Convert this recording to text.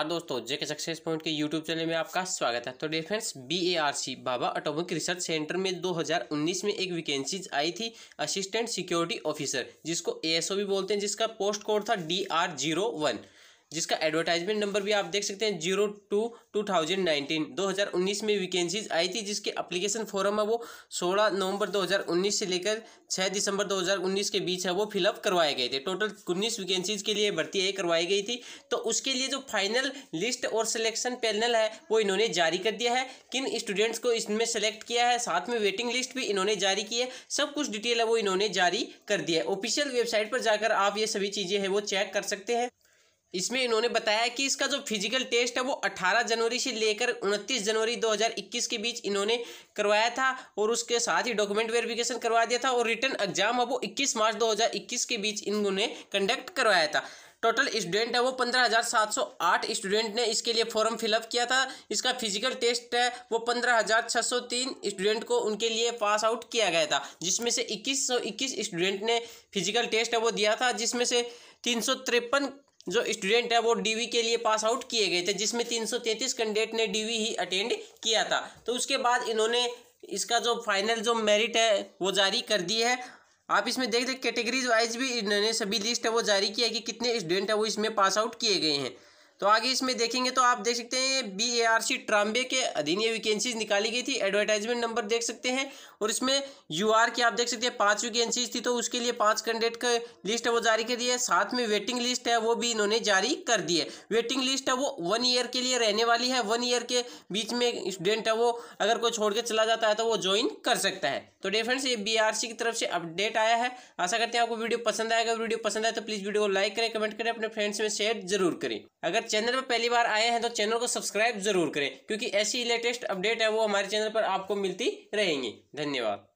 हाँ दोस्तों JK success point के यूट्यूब चैनल में आपका स्वागत है तो defence B A R C Bhabha atomic research centre में 2019 में एक वैकेंसीज आई थी असिस्टेंट सिक्योरिटी ऑफिसर जिसको एएसओ भी बोलते हैं जिसका पोस्ट कोड था डी आर जीरो वन जिसका एडवर्टाइजमेंट नंबर भी आप देख सकते हैं zero two two thousand nineteen दो हज़ार उन्नीस में वैकेंसीज आई थी जिसके अप्लीकेशन फॉरम है वो सोलह नवंबर दो हज़ार उन्नीस से लेकर छः दिसंबर दो हज़ार उन्नीस के बीच है वो फिलअप करवाए गए थे टोटल उन्नीस वैकेंसीज के लिए भर्ती है करवाई गई थी तो उसके लिए जो फाइनल लिस्ट और सिलेक्शन पैनल है वो इन्होंने जारी कर दिया है किन स्टूडेंट्स को इसमें सेलेक्ट किया है साथ में वेटिंग लिस्ट भी इन्होंने जारी की है सब कुछ डिटेल है वो इन्होंने जारी कर दिया है ऑफिशियल वेबसाइट पर जाकर आप ये सभी चीज़ें हैं वो चेक कर सकते हैं इसमें इन्होंने बताया कि इसका जो फिजिकल टेस्ट है वो 18 जनवरी से लेकर 29 जनवरी 2021 के बीच इन्होंने करवाया था और उसके साथ ही डॉक्यूमेंट वेरिफिकेशन करवा दिया था और रिटर्न एग्जाम है वो 21 मार्च 2021 के बीच इन्होंने कंडक्ट करवाया था टोटल स्टूडेंट है वो पंद्रह हज़ार सात सौ आठ स्टूडेंट ने इसके लिए फॉर्म फिलअप किया था इसका फिजिकल टेस्ट है वो पंद्रह हज़ार छः सौ तीन स्टूडेंट को उनके लिए पास आउट किया गया था जिसमें से इक्कीस सौ इक्कीस स्टूडेंट ने फिजिकल टेस्ट है वो दिया था जिसमें से तीन सौ तिरपन जो स्टूडेंट है वो डीवी के लिए पास आउट किए गए थे जिसमें 333 कैंडिडेट ने डीवी ही अटेंड किया था तो उसके बाद इन्होंने इसका जो फाइनल जो मेरिट है वो जारी कर दी है आप इसमें देख देख कैटेगरीज वाइज भी इन्होंने सभी लिस्ट है वो जारी किया है कि कितने स्टूडेंट है वो इसमें पास आउट किए गए हैं तो आगे इसमें देखेंगे तो आप देख सकते हैं B A R C Trombay के अधीन ये वैकेंसीज निकाली गई थी एडवर्टाइजमेंट नंबर देख सकते हैं और इसमें यू आर की आप देख सकते हैं पांच वैकेंसीज थी तो उसके लिए पांच कैंडिडेट का लिस्ट है वो जारी कर दिया है साथ में वेटिंग लिस्ट है वो भी इन्होंने जारी कर दी है वेटिंग लिस्ट है वो वन ईयर के लिए रहने वाली है वन ईयर के बीच में स्टूडेंट है वो अगर कोई छोड़ के चला जाता है तो वो ज्वाइन कर सकता है तो डे फ्रेंड्स ये बी आर सी की तरफ से अपडेट आया है आशा करते हैं आपको वीडियो पसंद आएगा वीडियो पसंद आए तो प्लीज़ वीडियो को लाइक करें कमेंट करें अपने फ्रेंड्स में शेयर जरूर करें अगर चैनल पर पहली बार आए हैं तो चैनल को सब्सक्राइब जरूर करें क्योंकि ऐसी लेटेस्ट अपडेट है वो हमारे चैनल पर आपको मिलती रहेंगी धन्यवाद